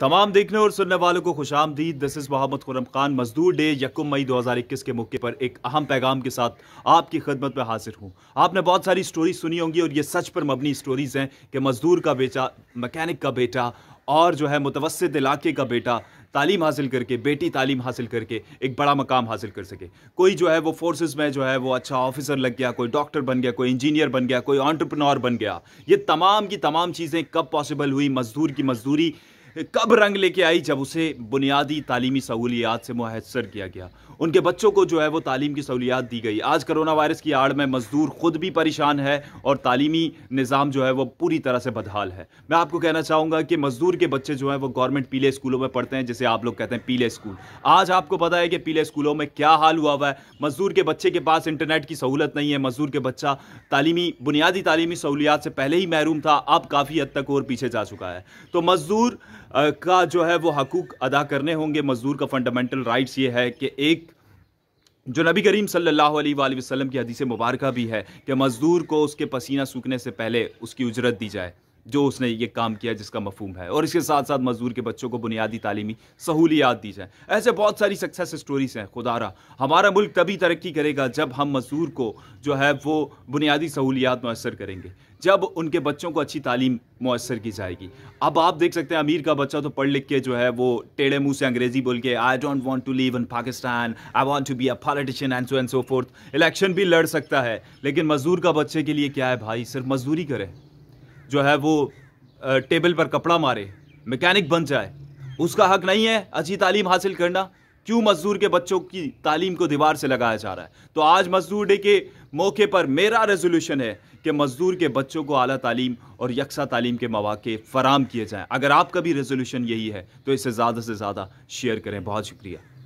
तमाम देखने और सुनने वालों को खुश आमदीद दिस इज़ मोहम्मद खुरम खान मजदूर डे यकुम मई 2021 के मौके पर एक अहम पैगाम के साथ आपकी खदमत में हाजिर हूँ आपने बहुत सारी स्टोरी सुनी होंगी और ये सच पर मबनी स्टोरीज़ हैं कि मजदूर का बेटा मकैनिक का बेटा और जो है मुतवसत इलाके का बेटा तालीम हासिल करके बेटी तालीम हासिल करके एक बड़ा मकाम हासिल कर सके कोई जो है वो फोर्सेस में जो है वो अच्छा ऑफिसर लग गया कोई डॉक्टर बन गया कोई इंजीनियर बन गया कोई ऑन्टरप्रनोर बन गया ये तमाम की तमाम चीज़ें कब पॉसिबल हुई मजदूर की मजदूरी कब रंग लेके आई जब उसे बुनियादी तालीमी सहूलियात से मैसर किया गया उनके बच्चों को जो है वो तालीम की सहूलियात दी गई आज करोना वायरस की आड़ में मजदूर ख़ुद भी परेशान है और तालीमी निज़ाम जो है वो पूरी तरह से बदहाल है मैं आपको कहना चाहूँगा कि मजदूर के बच्चे जो हैं वो गवर्नमेंट पीले स्कूलों में पढ़ते हैं जिसे आप लोग कहते हैं पीले स्कूल आज आपको पता है कि पीले स्कूलों में क्या हाल हुआ हुआ है मजदूर के बच्चे के पास इंटरनेट की सहूलत नहीं है मजदूर के बच्चा तालीमी बुनियादी तालीमी सहूलियात से पहले ही महरूम था अब काफ़ी हद तक और पीछे जा चुका है तो मजदूर का जो है वो हकूक़ अदा करने होंगे मज़दूर का फंडामेंटल राइट्स ये है कि एक जो नबी करीम सल्लल्लाहु अलैहि वसल्लम की हदीस मुबारक भी है कि मज़दूर को उसके पसीना सूखने से पहले उसकी उजरत दी जाए जो उसने ये काम किया जिसका मफहम है और इसके साथ साथ मजदूर के बच्चों को बुनियादी तालीमी सहूलियात दी जाए ऐसे बहुत सारी सक्सेस स्टोरीज हैं खुदारा हमारा मुल्क तभी तरक्की करेगा जब हम मजदूर को जो है वो बुनियादी सहूलियात मैसर करेंगे जब उनके बच्चों को अच्छी तालीम मैसर की जाएगी अब आप देख सकते हैं अमीर का बच्चा तो पढ़ लिख के जो है वो टेढ़े मुँह से अंग्रेजी बोल के I don't want to leave in Pakistan I want to be a politician and so and so fourth election भी लड़ सकता है लेकिन मजदूर का बच्चे के लिए क्या है भाई सिर्फ मजदूरी करें जो है वो टेबल पर कपड़ा मारे मैकेनिक बन जाए उसका हक नहीं है अच्छी तालीम हासिल करना क्यों मजदूर के बच्चों की तालीम को दीवार से लगाया जा रहा है तो आज मजदूर डे के मौके पर मेरा रेजोल्यूशन है कि मजदूर के बच्चों को अली तालीम और यकसा तालीम के मौाक़े फ़राम किए जाएँ अगर आपका भी रेजोल्यूशन यही है तो इसे ज़्यादा से ज़्यादा शेयर करें बहुत शुक्रिया